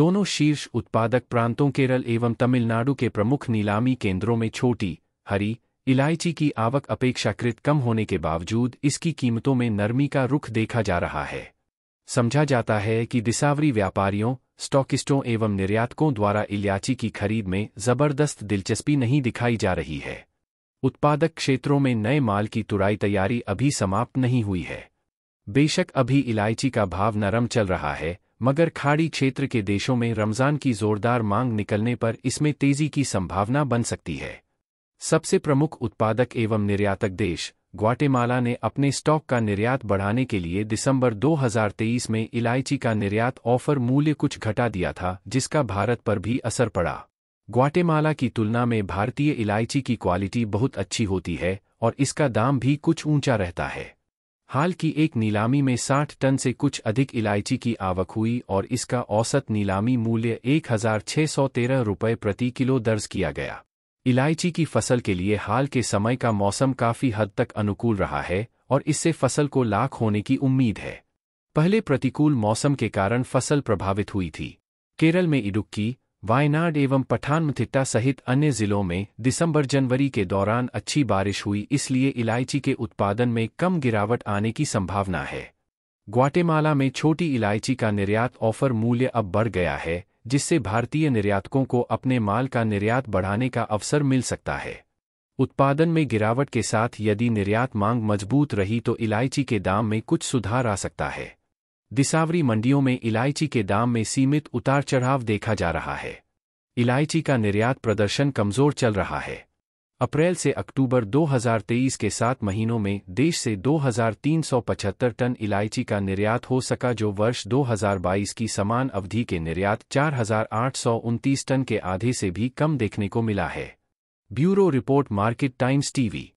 दोनों शीर्ष उत्पादक प्रांतों केरल एवं तमिलनाडु के प्रमुख नीलामी केंद्रों में छोटी हरी इलायची की आवक अपेक्षाकृत कम होने के बावजूद इसकी कीमतों में नरमी का रुख देखा जा रहा है समझा जाता है कि दिसावरी व्यापारियों स्टॉकिस्टों एवं निर्यातकों द्वारा इलायची की खरीद में जबरदस्त दिलचस्पी नहीं दिखाई जा रही है उत्पादक क्षेत्रों में नए माल की तुराई तैयारी अभी समाप्त नहीं हुई है बेशक अभी इलायची का भाव नरम चल रहा है मगर खाड़ी क्षेत्र के देशों में रमज़ान की जोरदार मांग निकलने पर इसमें तेजी की संभावना बन सकती है सबसे प्रमुख उत्पादक एवं निर्यातक देश ग्वाटेमाला ने अपने स्टॉक का निर्यात बढ़ाने के लिए दिसंबर 2023 में इलायची का निर्यात ऑफर मूल्य कुछ घटा दिया था जिसका भारत पर भी असर पड़ा ग्वाटेमाला की तुलना में भारतीय इलायची की क्वालिटी बहुत अच्छी होती है और इसका दाम भी कुछ ऊंचा रहता है हाल की एक नीलामी में 60 टन से कुछ अधिक इलायची की आवक हुई और इसका औसत नीलामी मूल्य एक रुपये प्रति किलो दर्ज किया गया इलायची की फसल के लिए हाल के समय का मौसम काफी हद तक अनुकूल रहा है और इससे फसल को लाख होने की उम्मीद है पहले प्रतिकूल मौसम के कारण फसल प्रभावित हुई थी केरल में इडुक्की वायनाड एवं पठानमथिट्टा सहित अन्य जिलों में दिसंबर जनवरी के दौरान अच्छी बारिश हुई इसलिए इलायची के उत्पादन में कम गिरावट आने की संभावना है ग्वाटेमाला में छोटी इलायची का निर्यात ऑफर मूल्य अब बढ़ गया है जिससे भारतीय निर्यातकों को अपने माल का निर्यात बढ़ाने का अवसर मिल सकता है उत्पादन में गिरावट के साथ यदि निर्यात मांग मजबूत रही तो इलायची के दाम में कुछ सुधार आ सकता है दिसावरी मंडियों में इलायची के दाम में सीमित उतार चढ़ाव देखा जा रहा है इलायची का निर्यात प्रदर्शन कमजोर चल रहा है अप्रैल से अक्टूबर 2023 के सात महीनों में देश से 2,375 टन इलायची का निर्यात हो सका जो वर्ष 2022 की समान अवधि के निर्यात चार टन के आधे से भी कम देखने को मिला है bureau report Market Times TV